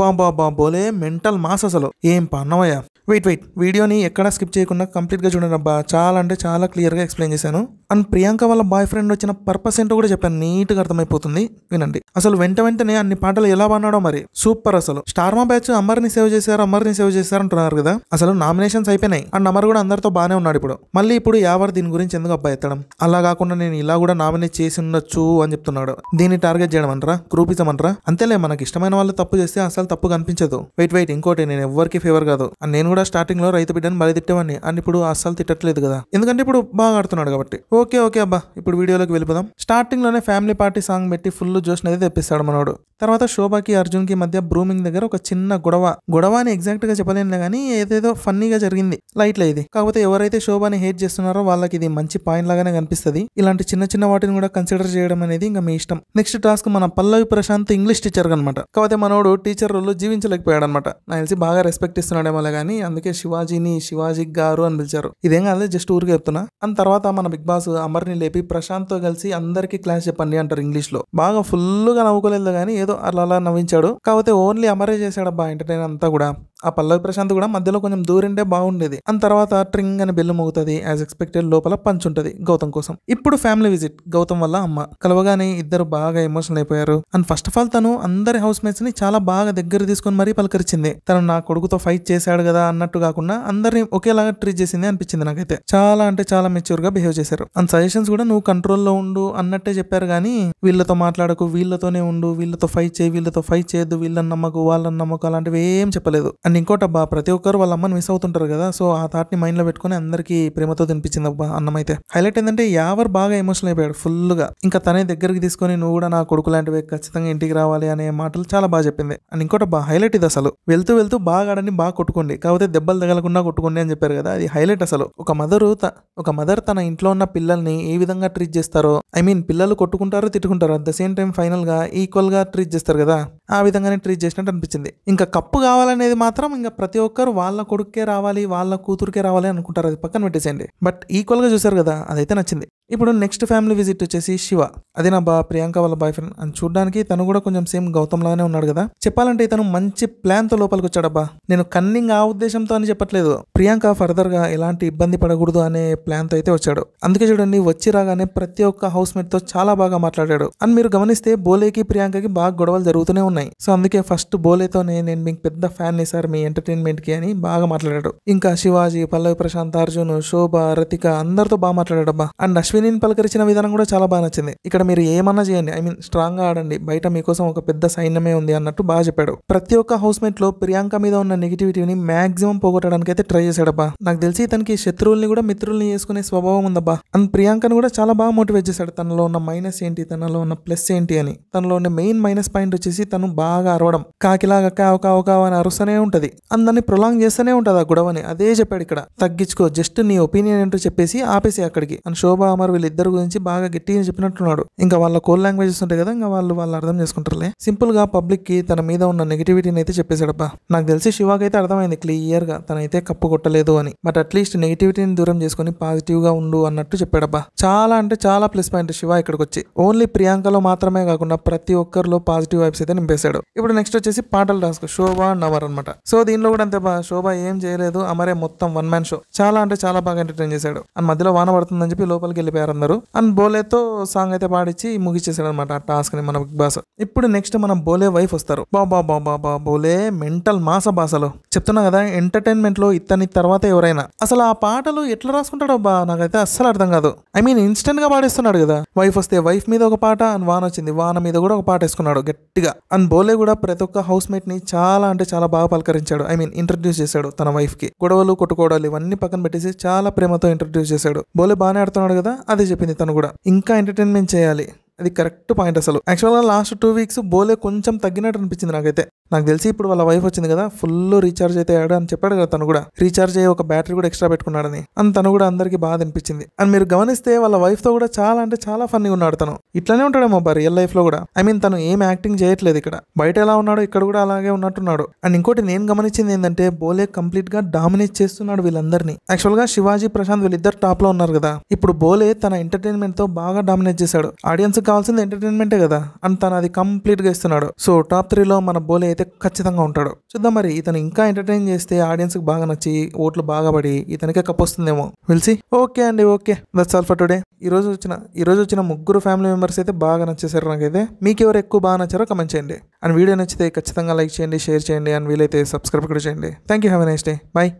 బాంబా బాంబోలే mental mass అసలు ఏం పన్నవయ్యా wait wait వీడియోని ఎక్కడ స్కిప్ చేయకుండా కంప్లీట్గా చూడండి అబ్బా చాలా అంటే చాలా క్లియర్గా ఎక్స్ప్లెయిన్ చేశాను అండ్ ప్రియాంక వాళ్ళ బాయ్ ఫ్రెండ్ వచ్చిన పర్పస్ ఏంటో కూడా చెప్పాను నీట్గా అర్థమైపోతుంది వినండి అసలు వెంట వెంటనే అన్ని పాటలు ఎలా పన్నాడో మరి సూపర్ అసలు స్టార్మా బ్యాచ్ అమర్ని సేవ్ చేశారు అమర్ని సేవ్ చేశారు అంటున్నారు కదా అసలు నామినేషన్స్ అయిపోయినాయి అండ్ అమర్ కూడా అందరితో బాగానే ఉన్నాడు ఇప్పుడు మళ్ళీ ఇప్పుడు ఎవరు దీని గురించి ఎందుకు అబ్బాయి ఎత్తడం అలా కాకుండా నేను ఇలా కూడా నామినేట్ చేసి ఉండొచ్చు అని చెప్తున్నాడు దీన్ని టార్గెట్ చేయడం అంటారా గ్రూప్ ఇస్తామంటారా అంతేలే మనకి ఇష్టమైన వాళ్ళు తప్పు చేస్తే అసలు మాత్రం తప్పు కనిపించదు వెయిట్ వెయిట్ ఇంకోటి నేను ఎవరికి ఫేవర్ కాదు అని నేను కూడా స్టార్టింగ్ లో రైతు బిడ్డను బలి తిట్టేవాడిని అని ఇప్పుడు అస్సలు తిట్టట్లేదు కదా ఎందుకంటే ఇప్పుడు బాగా ఆడుతున్నాడు కాబట్టి ఓకే ఓకే అబ్బా ఇప్పుడు వీడియోలోకి వెళ్ళిపోదాం స్టార్టింగ్ లోనే ఫ్యామిలీ పార్టీ సాంగ్ పెట్టి ఫుల్ జోష్ అనేది తెప్పిస్తాడు మనోడు తర్వాత శోభాకి అర్జున్ కి మధ్య బ్రూమింగ్ దగ్గర ఒక చిన్న గొడవ గొడవ అని ఎగ్జాక్ట్ గా చెప్పలేనులే కానీ ఏదేదో ఫన్నీగా జరిగింది లైట్ ఇది కాకపోతే ఎవరైతే శోభాని హేట్ చేస్తున్నారో వాళ్ళకి ఇది మంచి పాయింట్ లాగానే కనిపిస్తుంది ఇలాంటి చిన్న చిన్న వాటిని కూడా కన్సిడర్ చేయడం అనేది ఇంకా మీ ఇష్టం నెక్స్ట్ టాస్క్ మన పల్లవి ప్రశాంత్ ఇంగ్లీష్ టీచర్ అనమాట కాకపోతే మనోడు టీచర్ రోజుల్లో జీవించలేకపోయాడు అనమాట నాకు తెలిసి బాగా రెస్పెక్ట్ ఇస్తున్నాడేమో కానీ అందుకే శివాజీని శివాజీ గారు అని పిలిచారు ఇదేం కాదు జస్ట్ ఊరికి చెప్తున్నా అండ్ తర్వాత మన బిగ్ బాస్ అమర్ని లేపి తో కలిసి అందరికీ క్లాస్ చెప్పండి అంటారు ఇంగ్లీష్ లో బాగా గా నవ్వుకోలేదు కానీ ఏదో అలా అలా నవ్వించాడు కాకపోతే ఓన్లీ అమరే చేశాడబ్బా ఎంటర్టైన్ అంతా కూడా ఆ పల్లవి ప్రశాంత్ కూడా మధ్యలో కొంచెం దూరిండే బాగుండేది ఆ తర్వాత ట్రింగ్ అని బెల్లు మోగుతుంది యాజ్ ఎక్స్పెక్టెడ్ లోపల పంచ్ ఉంటుంది గౌతమ్ కోసం ఇప్పుడు ఫ్యామిలీ విజిట్ గౌతమ్ వల్ల అమ్మ కలవగానే ఇద్దరు బాగా ఎమోషనల్ అయిపోయారు అండ్ ఫస్ట్ ఆఫ్ ఆల్ తను అందరి హౌస్ మేట్స్ ని చాలా బాగా దగ్గర తీసుకుని మరీ పలకరించింది తను నా కొడుకుతో ఫైట్ చేశాడు కదా అన్నట్టు కాకుండా అందరిని ఒకేలాగా ట్రీట్ చేసింది అనిపించింది నాకైతే చాలా అంటే చాలా మెచ్యూర్ గా బిహేవ్ చేశారు అండ్ సజెషన్స్ కూడా నువ్వు కంట్రోల్లో ఉండు అన్నట్టే చెప్పారు కానీ వీళ్ళతో మాట్లాడకు వీళ్ళతోనే ఉండు వీళ్ళతో ఫైట్ చేయి వీళ్ళతో ఫైట్ చేయొద్దు వీళ్ళని నమ్మకు వాళ్ళని నమ్మకు అలాంటివి ఏం చెప్పలేదు అండ్ అండ్ ఇంకోటి అబ్బా ప్రతి ఒక్కరు వాళ్ళ అమ్మని మిస్ అవుతుంటారు కదా సో ఆ థాట్ని మైండ్లో పెట్టుకుని అందరికీ ప్రేమతో తినిపించింది అబ్బా అన్నం అయితే హైలైట్ ఏంటంటే యావర్ బాగా ఎమోషనల్ అయిపోయాడు ఫుల్గా ఇంకా తనే దగ్గరికి తీసుకొని నువ్వు కూడా నా కొడుకు లాంటివి ఖచ్చితంగా ఇంటికి రావాలి అనే మాటలు చాలా బాగా చెప్పింది అండ్ ఇంకోటి అబ్బా హైలైట్ ఇది అసలు వెళ్తూ వెళ్తూ బాగా ఆడని బాగా కొట్టుకోండి కాకపోతే దెబ్బలు తగలకుండా కొట్టుకోండి అని చెప్పారు కదా అది హైలైట్ అసలు ఒక మదరు ఒక మదర్ తన ఇంట్లో ఉన్న పిల్లల్ని ఏ విధంగా ట్రీట్ చేస్తారో ఐ మీన్ పిల్లలు కొట్టుకుంటారు తిట్టుకుంటారు at the same time final గా ఈక్వల్ గా ట్రీట్ చేస్తారు కదా ఆ విధంగానే ట్రీట్ చేసినట్టు అనిపించింది ఇంకా కప్పు కావాలనేది మాత్రం మాత్రం ఇంకా ప్రతి ఒక్కరు వాళ్ళ కొడుక్కే రావాలి వాళ్ళ కూతురికే రావాలి అనుకుంటారు అది పక్కన పెట్టేసేయండి బట్ ఈక్వల్గా చూసారు కదా అదైతే నచ్చింది ఇప్పుడు నెక్స్ట్ ఫ్యామిలీ విజిట్ వచ్చేసి శివ అదే నా బా ప్రియాంక వాళ్ళ బాయ్ ఫ్రెండ్ అని చూడడానికి తను కూడా కొంచెం సేమ్ గౌతమ్ లాగానే ఉన్నాడు కదా చెప్పాలంటే తను మంచి ప్లాన్ తో లోపలికి వచ్చాడబ్బా నేను కన్నింగ్ ఆ ఉద్దేశంతో అని చెప్పట్లేదు ప్రియాంక ఫర్దర్ గా ఎలాంటి ఇబ్బంది పడకూడదు అనే ప్లాన్ తో అయితే వచ్చాడు అందుకే చూడండి వచ్చి రాగానే ప్రతి ఒక్క హౌస్ మేట్ తో చాలా బాగా మాట్లాడాడు అండ్ మీరు గమనిస్తే బోలేకి ప్రియాంకకి బాగా గొడవలు జరుగుతూనే ఉన్నాయి సో అందుకే ఫస్ట్ బోలేతోనే నేను మీకు పెద్ద ఫ్యాన్ ని సార్ మీ ఎంటర్టైన్మెంట్ కి అని బాగా మాట్లాడాడు ఇంకా శివాజీ పల్లవి ప్రశాంత్ అర్జున్ శోభ రతిక అందరితో బాగా మాట్లాడాడబ్బా అండ్ అశ్వినిని పలకరించిన విధానం కూడా చాలా బాగా నచ్చింది ఇక్కడ మీరు ఏమన్నా చేయండి ఐ మీన్ స్ట్రాంగ్ గా ఆడండి బయట మీకోసం ఒక పెద్ద సైన్యమే ఉంది అన్నట్టు బాగా చెప్పాడు ప్రతి ఒక్క హౌస్ మేట్ లో ప్రియాంక మీద ఉన్న నెగిటివిటీని మాక్సిమం పోగొట్టడానికి అయితే ట్రై చేశాడబ్బా నాకు తెలిసి ఇతనికి శత్రువుల్ని కూడా మిత్రుల్ని చేసుకునే స్వభావం ఉందబ్బా అండ్ ప్రియాంకను కూడా చాలా బాగా మోటివేట్ చేశాడు తనలో ఉన్న మైనస్ ఏంటి తనలో ఉన్న ప్లస్ ఏంటి అని తనలో ఉన్న మెయిన్ మైనస్ పాయింట్ వచ్చేసి తను బాగా అరవడం కాకిలాగా కావు కావు కావు అని అరుస్తూనే ఉంటది అందాన్ని ప్రొలాంగ్ చేస్తూనే ఉంటది ఆ గొడవని అదే చెప్పాడు ఇక్కడ తగ్గించుకో జస్ట్ నీ ఒపీనియన్ ఏంటో చెప్పేసి ఆపేసి అక్కడికి అని శోభ కుమార్ వీళ్ళిద్దరు గురించి బాగా గట్టిగా చెప్పినట్టున్నాడు ఇంకా వాళ్ళ కోల్ లాంగ్వేజెస్ ఉంటాయి కదా ఇంకా వాళ్ళు వాళ్ళు అర్థం చేసుకుంటారులే సింపుల్ గా పబ్లిక్ కి తన మీద ఉన్న నెగిటివిటీని అయితే చెప్పేశాడబ్బా నాకు తెలిసి శివాకి అయితే అర్థమైంది క్లియర్ గా తనైతే కప్పు కొట్టలేదు అని బట్ అట్లీస్ట్ నెగిటివిటీని దూరం చేసుకుని పాజిటివ్ గా ఉండు అన్నట్టు చెప్పాడబ్బా చాలా అంటే చాలా ప్లస్ పాయింట్ శివ ఇక్కడికి వచ్చి ఓన్లీ ప్రియాంకలో మాత్రమే కాకుండా ప్రతి ఒక్కరిలో పాజిటివ్ వైబ్స్ అయితే నింపేశాడు ఇప్పుడు నెక్స్ట్ వచ్చేసి పాటలు రాసుకో శోభ నవర్ అనమాట సో దీనిలో కూడా అంతే బా శోభ ఏం చేయలేదు అమరే మొత్తం వన్ మ్యాన్ షో చాలా అంటే చాలా బాగా ఎంటర్టైన్ చేశాడు అని మధ్యలో వాన పడుతుందని చెప్పి లోపలికి వెళ్ళి వెళ్ళిపోయారు అందరు అండ్ బోలేతో సాంగ్ అయితే పాడించి ముగిచేసాడు అనమాట ఆ టాస్క్ ని మన బిగ్ బాస్ ఇప్పుడు నెక్స్ట్ మనం బోలే వైఫ్ వస్తారు బాబా బాబా బా బోలే మెంటల్ మాస బాసలో చెప్తున్నా కదా ఎంటర్టైన్మెంట్ లో ఇతని తర్వాత ఎవరైనా అసలు ఆ పాటలు ఎట్లా రాసుకుంటాడో బా నాకైతే అస్సలు అర్థం కాదు ఐ మీన్ ఇన్స్టెంట్ గా పాడేస్తున్నాడు కదా వైఫ్ వస్తే వైఫ్ మీద ఒక పాట అండ్ వాన వచ్చింది వాన మీద కూడా ఒక పాట వేసుకున్నాడు గట్టిగా అండ్ బోలే కూడా ప్రతి ఒక్క హౌస్ మేట్ ని చాలా అంటే చాలా బాగా పలకరించాడు ఐ మీన్ ఇంట్రడ్యూస్ చేశాడు తన వైఫ్ కి గొడవలు కొట్టుకోవడాలు ఇవన్నీ పక్కన పెట్టేసి చాలా ప్రేమతో ఇంట్రడ్యూస్ చేశాడు బోలే బాగానే ఆడుతున్నాడు కదా అదే చెప్పింది తను కూడా ఇంకా ఎంటర్టైన్మెంట్ చేయాలి అది కరెక్ట్ పాయింట్ అసలు యాక్చువల్గా లాస్ట్ టూ వీక్స్ బోలే కొంచెం తగ్గినట్టు అనిపించింది నాకైతే నాకు తెలిసి ఇప్పుడు వాళ్ళ వైఫ్ వచ్చింది కదా ఫుల్ రీఛార్జ్ అయితే అయ్యాడు అని చెప్పాడు కదా తను కూడా రీఛార్జ్ అయ్యి ఒక బ్యాటరీ కూడా ఎక్స్ట్రా పెట్టుకున్నాడని అని తను కూడా అందరికీ బాధ అనిపించింది అండ్ మీరు గమనిస్తే వాళ్ళ వైఫ్ తో కూడా చాలా అంటే చాలా ఫన్నీ ఉన్నాడు తను ఇట్లానే ఉంటాడేమో బా రియల్ లైఫ్ లో కూడా ఐ మీన్ తను ఏం యాక్టింగ్ చేయట్లేదు ఇక్కడ బయట ఎలా ఉన్నాడో ఇక్కడ కూడా అలాగే ఉన్నట్టున్నాడు అండ్ ఇంకోటి నేను గమనించింది ఏంటంటే బోలే కంప్లీట్ గా డామినేట్ చేస్తున్నాడు వీళ్ళందరినీ యాక్చువల్ గా శివాజీ ప్రశాంత్ వీళ్ళిద్దరు టాప్ లో ఉన్నారు కదా ఇప్పుడు బోలే తన ఎంటర్టైన్మెంట్ తో బాగా డామినేట్ చేశాడు ఆడియన్స్ కావాల్సింది ఎంటర్టైన్మెంటే కదా అండ్ తను అది కంప్లీట్ గా ఇస్తున్నాడు సో టాప్ త్రీలో మన బోలే అయితే ఖచ్చితంగా ఉంటాడు చూద్దాం మరి ఇతను ఇంకా ఎంటర్టైన్ చేస్తే ఆడియన్స్ కి బాగా నచ్చి ఓట్లు బాగా పడి ఇతనికే కప్ వస్తుందేమో తెలిసి ఓకే అండి okay that's all for today రోజు వచ్చిన ఈరోజు వచ్చిన ముగ్గురు ఫ్యామిలీ మెంబర్స్ అయితే బాగా నచ్చేసారు నాకైతే మీకు ఎవరు ఎక్కువ బాగా నచ్చారో కమెంట్ చేయండి అండ్ వీడియో నచ్చితే ఖచ్చితంగా లైక్ చేయండి షేర్ చేయండి అండ్ వీలైతే సబ్స్క్రైబ్ కూడా చేయండి thank you have a nice day bye